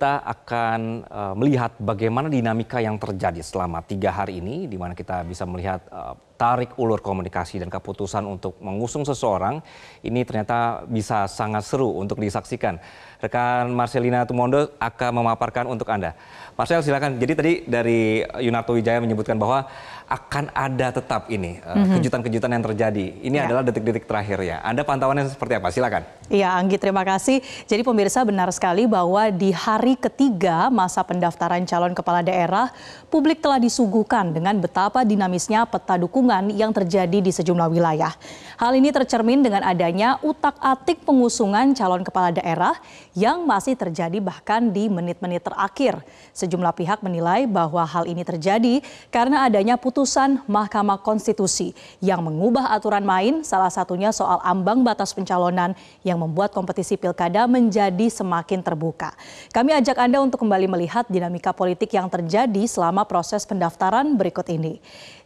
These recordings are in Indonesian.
kita akan uh, melihat bagaimana dinamika yang terjadi selama tiga hari ini, di mana kita bisa melihat uh, tarik ulur komunikasi dan keputusan untuk mengusung seseorang ini ternyata bisa sangat seru untuk disaksikan. Rekan Marcelina Tumondo akan memaparkan untuk Anda. Marcel silakan. Jadi tadi dari Yunarto Wijaya menyebutkan bahwa akan ada tetap ini eh, mhm. kejutan-kejutan mm -hmm. yang terjadi. Ini ya. adalah detik-detik terakhir ya. Anda pantauannya seperti apa? Silakan. Iya, Anggi terima kasih. Jadi pemirsa benar sekali bahwa di hari ketiga masa pendaftaran calon kepala daerah, publik telah disuguhkan dengan betapa dinamisnya peta dukungan yang terjadi di sejumlah wilayah. Hal ini tercermin dengan adanya utak-atik pengusungan calon kepala daerah yang masih terjadi bahkan di menit-menit terakhir. Sejumlah pihak menilai bahwa hal ini terjadi karena adanya putusan Mahkamah Konstitusi yang mengubah aturan main salah satunya soal ambang batas pencalonan yang membuat kompetisi pilkada menjadi semakin terbuka. Kami ajak Anda untuk kembali melihat dinamika politik yang terjadi selama proses pendaftaran berikut ini.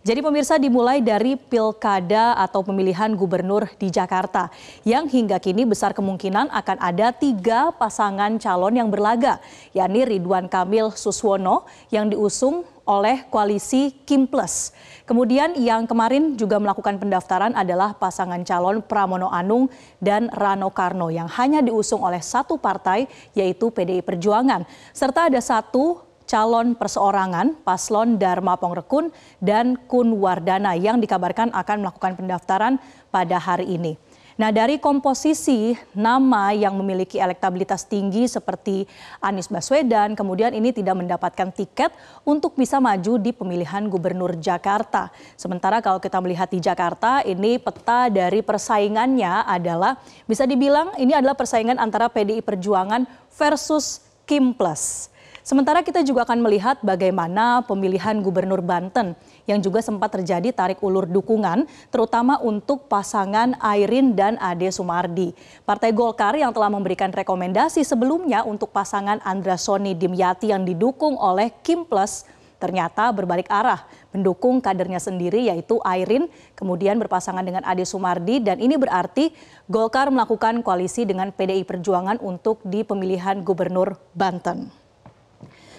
Jadi pemirsa dimulai mulai dari pilkada atau pemilihan gubernur di Jakarta yang hingga kini besar kemungkinan akan ada tiga pasangan calon yang berlaga, yakni Ridwan Kamil Suswono yang diusung oleh koalisi Kim Plus. Kemudian yang kemarin juga melakukan pendaftaran adalah pasangan calon Pramono Anung dan Rano Karno yang hanya diusung oleh satu partai yaitu PDI Perjuangan. Serta ada satu calon perseorangan paslon Dharma Pongrekun dan Kun Wardana yang dikabarkan akan melakukan pendaftaran pada hari ini. Nah, dari komposisi nama yang memiliki elektabilitas tinggi seperti Anies Baswedan, kemudian ini tidak mendapatkan tiket untuk bisa maju di pemilihan gubernur Jakarta. Sementara kalau kita melihat di Jakarta, ini peta dari persaingannya adalah bisa dibilang ini adalah persaingan antara PDI Perjuangan versus Kim Plus. Sementara kita juga akan melihat bagaimana pemilihan Gubernur Banten yang juga sempat terjadi tarik ulur dukungan terutama untuk pasangan Airin dan Ade Sumardi. Partai Golkar yang telah memberikan rekomendasi sebelumnya untuk pasangan Andra Soni Dimyati yang didukung oleh Kim Plus ternyata berbalik arah, mendukung kadernya sendiri yaitu Airin, kemudian berpasangan dengan Ade Sumardi dan ini berarti Golkar melakukan koalisi dengan PDI Perjuangan untuk di pemilihan Gubernur Banten.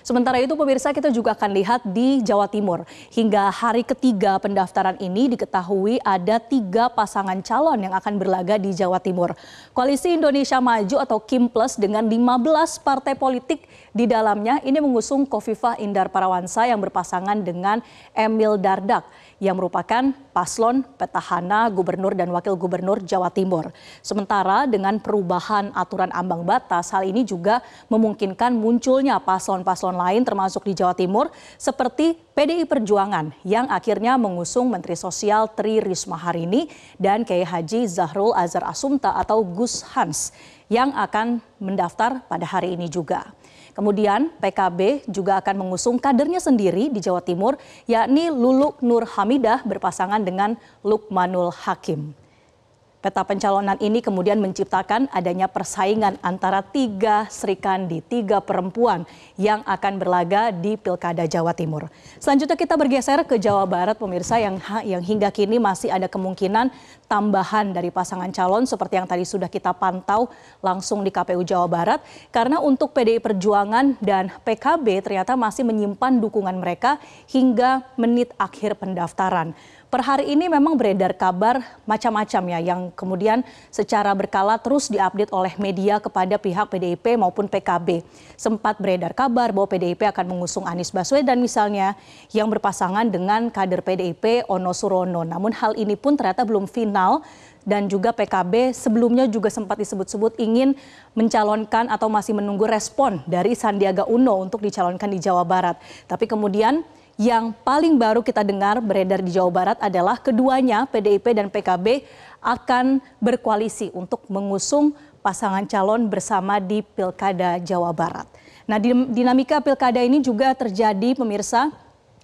Sementara itu pemirsa kita juga akan lihat di Jawa Timur. Hingga hari ketiga pendaftaran ini diketahui ada tiga pasangan calon yang akan berlaga di Jawa Timur. Koalisi Indonesia Maju atau Kim Plus dengan 15 partai politik di dalamnya ini mengusung Kofifah Indar Parawansa yang berpasangan dengan Emil Dardak yang merupakan paslon petahana gubernur dan wakil gubernur Jawa Timur. Sementara dengan perubahan aturan ambang batas, hal ini juga memungkinkan munculnya paslon-paslon lain termasuk di Jawa Timur seperti PDI Perjuangan yang akhirnya mengusung Menteri Sosial Tri Risma hari ini dan Kiai Haji Zahrul Azhar Asumta atau Gus Hans yang akan mendaftar pada hari ini juga. Kemudian PKB juga akan mengusung kadernya sendiri di Jawa Timur, yakni Luluk Nur Hamidah berpasangan dengan Lukmanul Hakim. Peta pencalonan ini kemudian menciptakan adanya persaingan antara tiga serikandi, tiga perempuan yang akan berlaga di Pilkada Jawa Timur. Selanjutnya kita bergeser ke Jawa Barat, pemirsa yang yang hingga kini masih ada kemungkinan tambahan dari pasangan calon seperti yang tadi sudah kita pantau langsung di KPU Jawa Barat. Karena untuk PDI Perjuangan dan PKB ternyata masih menyimpan dukungan mereka hingga menit akhir pendaftaran per hari ini memang beredar kabar macam-macam ya yang kemudian secara berkala terus diupdate oleh media kepada pihak PDIP maupun PKB. Sempat beredar kabar bahwa PDIP akan mengusung Anies Baswedan misalnya yang berpasangan dengan kader PDIP Ono Surono. Namun hal ini pun ternyata belum final dan juga PKB sebelumnya juga sempat disebut-sebut ingin mencalonkan atau masih menunggu respon dari Sandiaga Uno untuk dicalonkan di Jawa Barat. Tapi kemudian yang paling baru kita dengar beredar di Jawa Barat adalah keduanya PDIP dan PKB akan berkoalisi untuk mengusung pasangan calon bersama di Pilkada Jawa Barat. Nah, dinamika pilkada ini juga terjadi pemirsa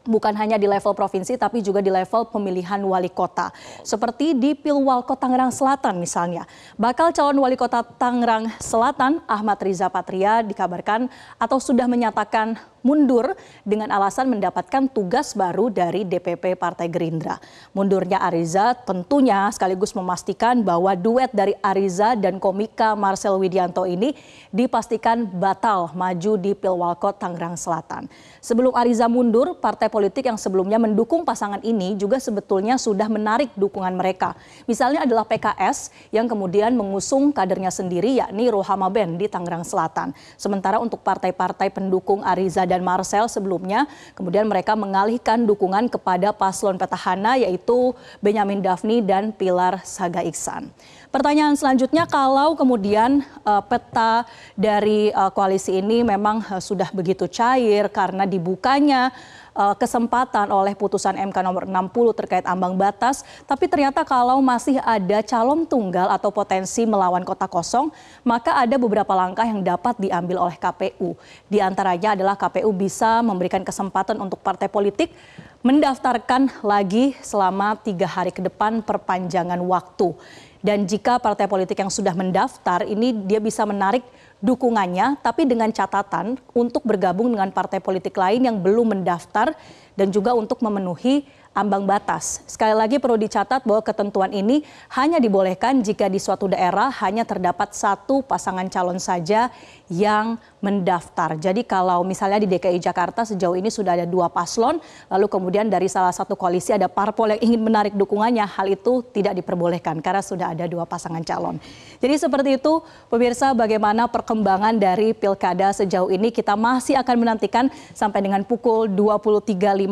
bukan hanya di level provinsi tapi juga di level pemilihan wali kota. Seperti di Kota Tangerang Selatan misalnya. Bakal calon wali kota Tangerang Selatan Ahmad Riza Patria dikabarkan atau sudah menyatakan mundur dengan alasan mendapatkan tugas baru dari DPP Partai Gerindra. Mundurnya Ariza tentunya sekaligus memastikan bahwa duet dari Ariza dan komika Marcel Widianto ini dipastikan batal maju di Pilwalkot Tangerang Selatan. Sebelum Ariza mundur, partai politik yang sebelumnya mendukung pasangan ini juga sebetulnya sudah menarik dukungan mereka. Misalnya adalah PKS yang kemudian mengusung kadernya sendiri yakni Rohama Ben di Tangerang Selatan. Sementara untuk partai-partai pendukung Ariza dan Marcel sebelumnya. Kemudian mereka mengalihkan dukungan kepada paslon petahana yaitu Benyamin Dafni dan Pilar Saga Iksan. Pertanyaan selanjutnya, kalau kemudian uh, peta dari uh, koalisi ini memang uh, sudah begitu cair karena dibukanya uh, kesempatan oleh putusan MK nomor 60 terkait ambang batas, tapi ternyata kalau masih ada calon tunggal atau potensi melawan kota kosong, maka ada beberapa langkah yang dapat diambil oleh KPU. Di antaranya adalah KPU bisa memberikan kesempatan untuk partai politik mendaftarkan lagi selama tiga hari ke depan perpanjangan waktu dan jika partai politik yang sudah mendaftar ini dia bisa menarik dukungannya tapi dengan catatan untuk bergabung dengan partai politik lain yang belum mendaftar dan juga untuk memenuhi ambang batas. Sekali lagi perlu dicatat bahwa ketentuan ini hanya dibolehkan jika di suatu daerah hanya terdapat satu pasangan calon saja yang mendaftar. Jadi kalau misalnya di DKI Jakarta sejauh ini sudah ada dua paslon, lalu kemudian dari salah satu koalisi ada parpol yang ingin menarik dukungannya, hal itu tidak diperbolehkan karena sudah ada dua pasangan calon. Jadi seperti itu pemirsa bagaimana perkembangan dari pilkada sejauh ini kita masih akan menantikan sampai dengan pukul 23.59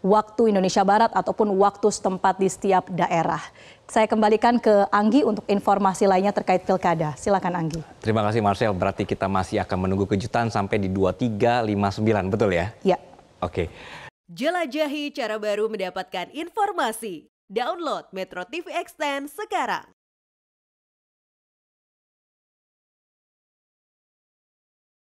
waktu waktu Indonesia Barat ataupun waktu setempat di setiap daerah. Saya kembalikan ke Anggi untuk informasi lainnya terkait pilkada. Silakan Anggi. Terima kasih Marcel. Berarti kita masih akan menunggu kejutan sampai di 2359, betul ya? Ya. Oke. Okay. Jelajahi cara baru mendapatkan informasi. Download Metro TV Extend sekarang.